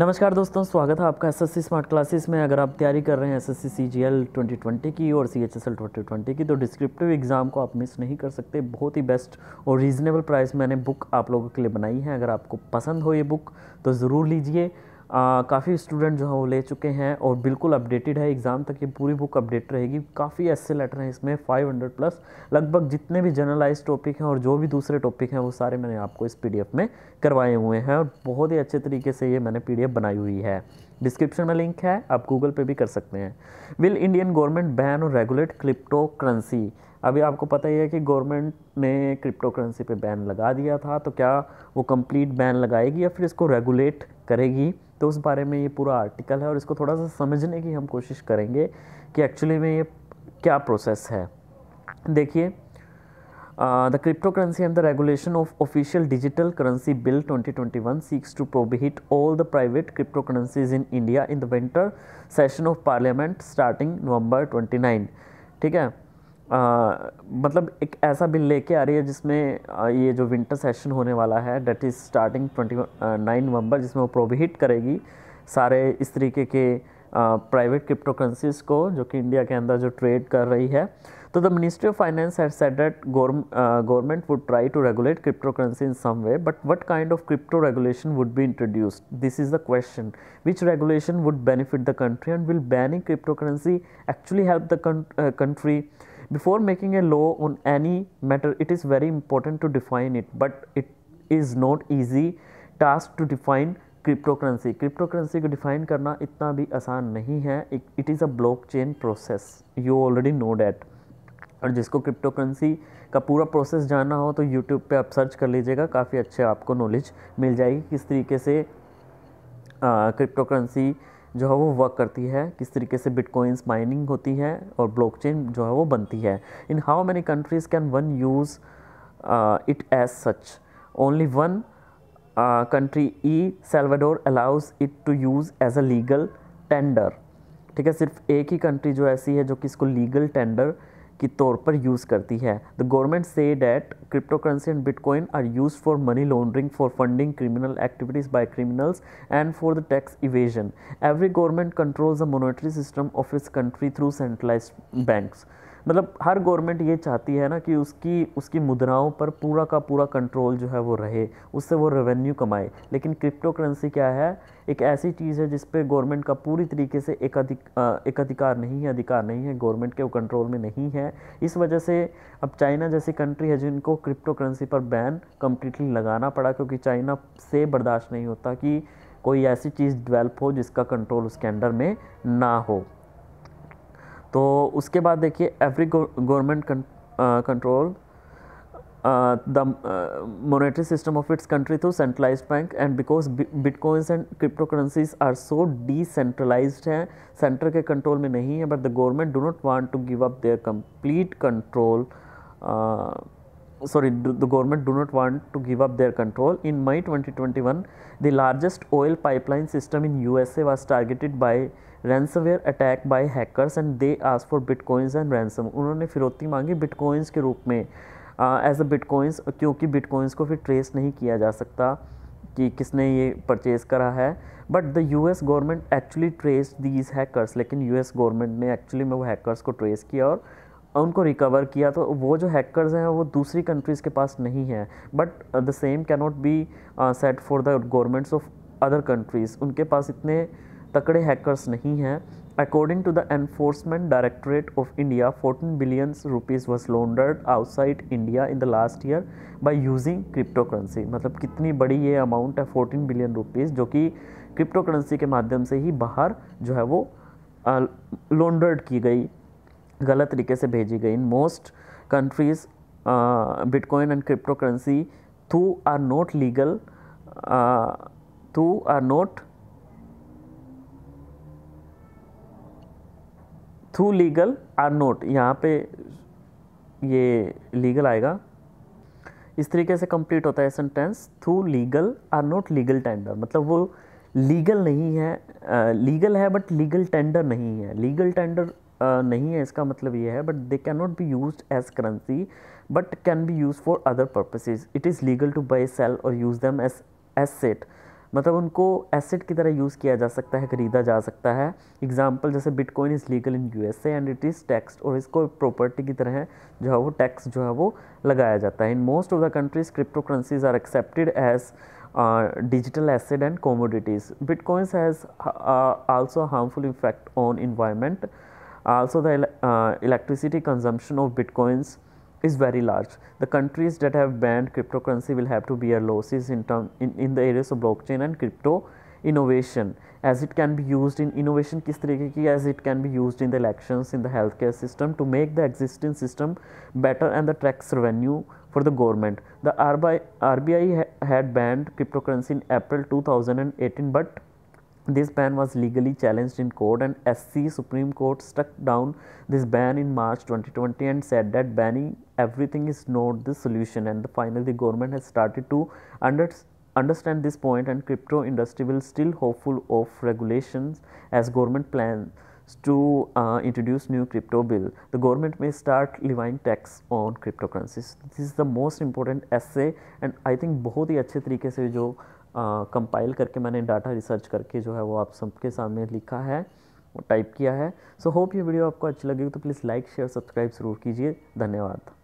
नमस्कार दोस्तों स्वागत है आपका एसएससी स्मार्ट क्लासेस में अगर आप तैयारी कर रहे हैं एसएससी सीजीएल 2020 की और सीएचएसएल 2020 की तो डिस्क्रिप्टिव एग्ज़ाम को आप मिस नहीं कर सकते बहुत ही बेस्ट और रीज़नेबल प्राइस मैंने बुक आप लोगों के लिए बनाई है अगर आपको पसंद हो ये बुक तो ज़रूर लीजिए काफ़ी स्टूडेंट जो है वो ले चुके हैं और बिल्कुल अपडेटेड है एग्ज़ाम तक ये पूरी बुक अपडेट रहेगी काफ़ी ऐसे लेटर हैं इसमें 500 प्लस लगभग जितने भी जनरलाइज टॉपिक हैं और जो भी दूसरे टॉपिक हैं वो सारे मैंने आपको इस पी में करवाए हुए हैं और बहुत ही अच्छे तरीके से ये मैंने पी बनाई हुई है डिस्क्रिप्शन में लिंक है आप गूगल पे भी कर सकते हैं विल इंडियन गवर्नमेंट बैन और रेगुलेट क्रिप्टो करेंसी अभी आपको पता ही है कि गवर्नमेंट ने क्रिप्टो करेंसी पर बैन लगा दिया था तो क्या वो कंप्लीट बैन लगाएगी या फिर इसको रेगुलेट करेगी तो उस बारे में ये पूरा आर्टिकल है और इसको थोड़ा सा समझने की हम कोशिश करेंगे कि एक्चुअली में ये क्या प्रोसेस है देखिए the cryptocurrency and the regulation of official digital currency bill 2021 twenty one seeks to prohibit all the private cryptocurrencies in India in the winter session of parliament starting November twenty nine ठीक है मतलब एक ऐसा bill लेके आ रही है जिसमें आ, ये जो विंटर सेशन होने वाला है that is starting twenty nine November जिसमें वो प्रोहिबिट करेगी सारे इस तरीके के प्राइवेट क्रिप्टो करेंसीज को जो कि इंडिया के अंदर जो ट्रेड कर रही है तो the ministry of finance had said that government would try to regulate cryptocurrency in some way but what kind of crypto regulation would be introduced this is the question which regulation would benefit the country and will banning cryptocurrency actually help the country before making a law on any matter it is very important to define it but it is not easy task to define cryptocurrency cryptocurrency को define करना इतना भी आसान नहीं है it is a blockchain process you already know that और जिसको crypto currency का पूरा प्रोसेस जानना हो तो यूट्यूब पे आप सर्च कर लीजिएगा काफ़ी अच्छे आपको नॉलेज मिल जाएगी किस तरीके से क्रिप्टो करेंसी जो है वो वर्क करती है किस तरीके से बिटकॉइंस माइनिंग होती है और ब्लॉकचेन जो है वो बनती है in how many countries can one use it as such only one country El Salvador allows it to use as a legal tender ठीक है सिर्फ एक ही कंट्री जो ऐसी है जो कि इसको लीगल टेंडर के तौर पर यूज़ करती है द गवर्नमेंट से that cryptocurrency and bitcoin are use for money laundering for funding criminal activities by criminals and for the tax evasion every government controls the monetary system of its country through centralize banks मतलब हर government ये चाहती है ना कि उसकी उसकी मुद्राओं पर पूरा का पूरा कंट्रोल जो है वो रहे उससे वो रेवेन्यू कमाए लेकिन क्रिप्टो करेंसी क्या है एक ऐसी चीज़ है जिस पे गवर्नमेंट का पूरी तरीके से एक अधिक एक अधिकार नहीं है अधिकार नहीं है गवर्नमेंट के कंट्रोल में नहीं है इस वजह से अब चाइना जैसी कंट्री है जिनको क्रिप्टो करेंसी पर बैन कम्प्लीटली लगाना पड़ा क्योंकि चाइना से बर्दाश्त नहीं होता कि कोई ऐसी चीज़ डेवलप हो जिसका कंट्रोल उसके अंडर में ना हो तो उसके बाद देखिए every government control the monetary system of its country through centralized bank and because bitcoins and cryptocurrencies are so decentralize हैं सेंटर के कंट्रोल में नहीं है but the government do not want to give up their complete control sorry the government do not want to give up their control. In May 2021, the largest oil pipeline system in USA was targeted by ransomware attack by hackers and they asked for bitcoins and ransom. unhone फिरौती mangi bitcoins ke roop mein as a bitcoins क्योंकि bitcoins को फिर trace नहीं किया जा सकता कि किसने ये परचेज़ करा है but the U S government actually trace these hackers लेकिन यू एस गवर्नमेंट ने एक्चुअली में वो हैकर्स को ट्रेस किया उनको रिकवर किया तो वो जो हैकर्स हैं वो दूसरी कंट्रीज़ के पास नहीं है but the same cannot be set for the governments of other countries उनके पास इतने तकड़े हैकर्स नहीं हैं according to the enforcement directorate of India fourteen billions rupees was laundered outside India in the last year by using cryptocurrency मतलब कितनी बड़ी ये अमाउंट है फोर्टीन बिलियन रुपीज़ जो कि क्रिप्टो करेंसी के माध्यम से ही बाहर जो है वो लॉन्डर्ड uh, की गई गलत तरीके से भेजी गई in most countries bitcoin and cryptocurrency through are not legal through are not through legal are not यहाँ पे ये लीगल आएगा इस तरीके से कंप्लीट होता है sentence through legal are not legal tender मतलब वो लीगल नहीं है लीगल uh, है बट लीगल टेंडर नहीं है लीगल टेंडर नहीं है इसका मतलब ये है but they can not be use as currency but can be use for other purposes it is legal to buy sell और यूज़ दैम एज एसेट मतलब उनको एसेट की तरह यूज़ किया जा सकता है खरीदा जा सकता है एग्जाम्पल जैसे bitcoin is legal in U S and it is tax और इसको प्रॉपर्टी की तरह जो है वो टैक्स जो है वो लगाया जाता है in most of the countries cryptocurrencies are accepted as digital asset and commodities bitcoins has also harmful effect on environment Also, the uh, electricity consumption of bitcoins is very large. The countries that have banned cryptocurrency will have to bear losses in, term, in, in the areas of blockchain and crypto innovation as it can be used in innovation किस तरीके की as it can be used in the elections in the healthcare system to make the existing system better and the tax revenue for the government. The RBI, RBI had banned cryptocurrency in April 2018 but this ban was legally challenged in court and SC Supreme Court struck down this ban in March 2020 and said that banning everything is not the solution and the the government has started to under, understand this point and crypto industry will still hopeful of regulations as government plan to uh, introduce new crypto bill, the government may start levying tax on cryptocurrencies. This is the most important essay and I think बहुत ही अच्छे तरीके से जो compile uh, करके मैंने data research करके जो है वो आप सबके सामने लिखा है टाइप किया है सो होप ये वीडियो आपको अच्छी लगेगी तो प्लीज़ लाइक शेयर सब्सक्राइब ज़रूर कीजिए धन्यवाद